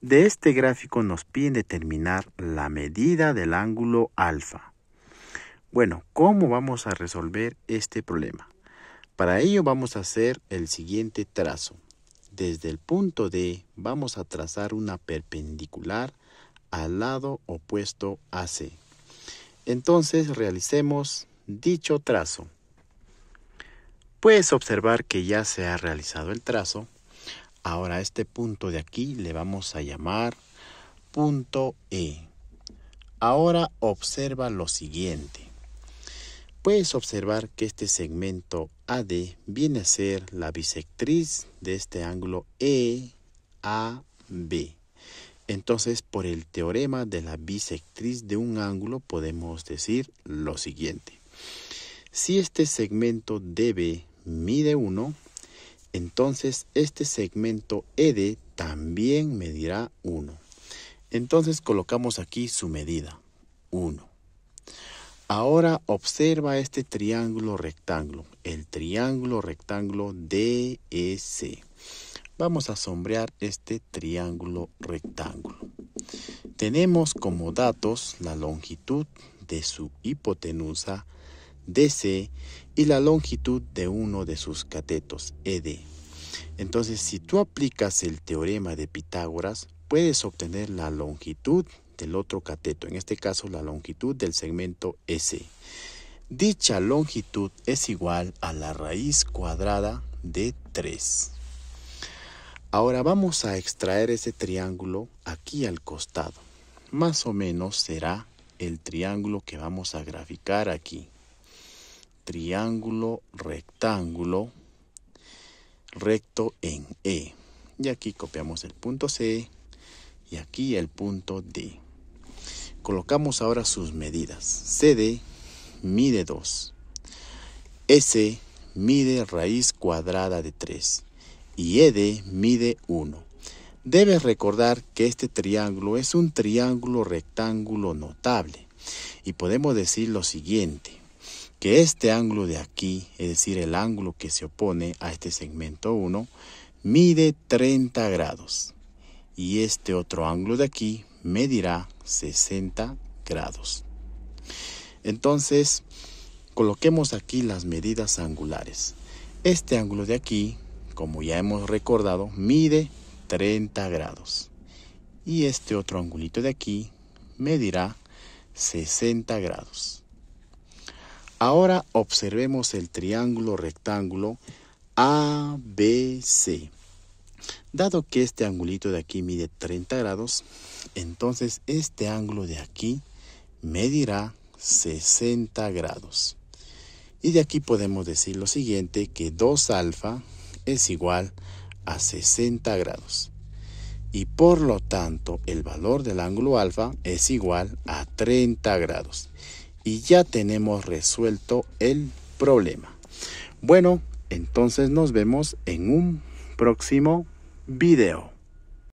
de este gráfico nos piden determinar la medida del ángulo alfa. Bueno, ¿cómo vamos a resolver este problema? Para ello vamos a hacer el siguiente trazo. Desde el punto D vamos a trazar una perpendicular al lado opuesto a C. Entonces realicemos dicho trazo. Puedes observar que ya se ha realizado el trazo Ahora este punto de aquí le vamos a llamar punto E. Ahora observa lo siguiente. Puedes observar que este segmento AD viene a ser la bisectriz de este ángulo EAB. Entonces, por el teorema de la bisectriz de un ángulo podemos decir lo siguiente. Si este segmento DB mide 1, entonces este segmento ED también medirá 1. Entonces colocamos aquí su medida, 1. Ahora observa este triángulo rectángulo, el triángulo rectángulo DEC. Vamos a sombrear este triángulo rectángulo. Tenemos como datos la longitud de su hipotenusa DC y la longitud de uno de sus catetos, ED. Entonces, si tú aplicas el teorema de Pitágoras, puedes obtener la longitud del otro cateto, en este caso la longitud del segmento S. Dicha longitud es igual a la raíz cuadrada de 3. Ahora vamos a extraer ese triángulo aquí al costado. Más o menos será el triángulo que vamos a graficar aquí triángulo rectángulo recto en E. Y aquí copiamos el punto C y aquí el punto D. Colocamos ahora sus medidas. CD mide 2. S e mide raíz cuadrada de 3. Y ED mide 1. Debes recordar que este triángulo es un triángulo rectángulo notable. Y podemos decir lo siguiente que este ángulo de aquí, es decir, el ángulo que se opone a este segmento 1, mide 30 grados. Y este otro ángulo de aquí medirá 60 grados. Entonces, coloquemos aquí las medidas angulares. Este ángulo de aquí, como ya hemos recordado, mide 30 grados. Y este otro angulito de aquí medirá 60 grados. Ahora observemos el triángulo rectángulo ABC. Dado que este angulito de aquí mide 30 grados, entonces este ángulo de aquí medirá 60 grados. Y de aquí podemos decir lo siguiente, que 2 alfa es igual a 60 grados. Y por lo tanto, el valor del ángulo alfa es igual a 30 grados y ya tenemos resuelto el problema. Bueno, entonces nos vemos en un próximo video.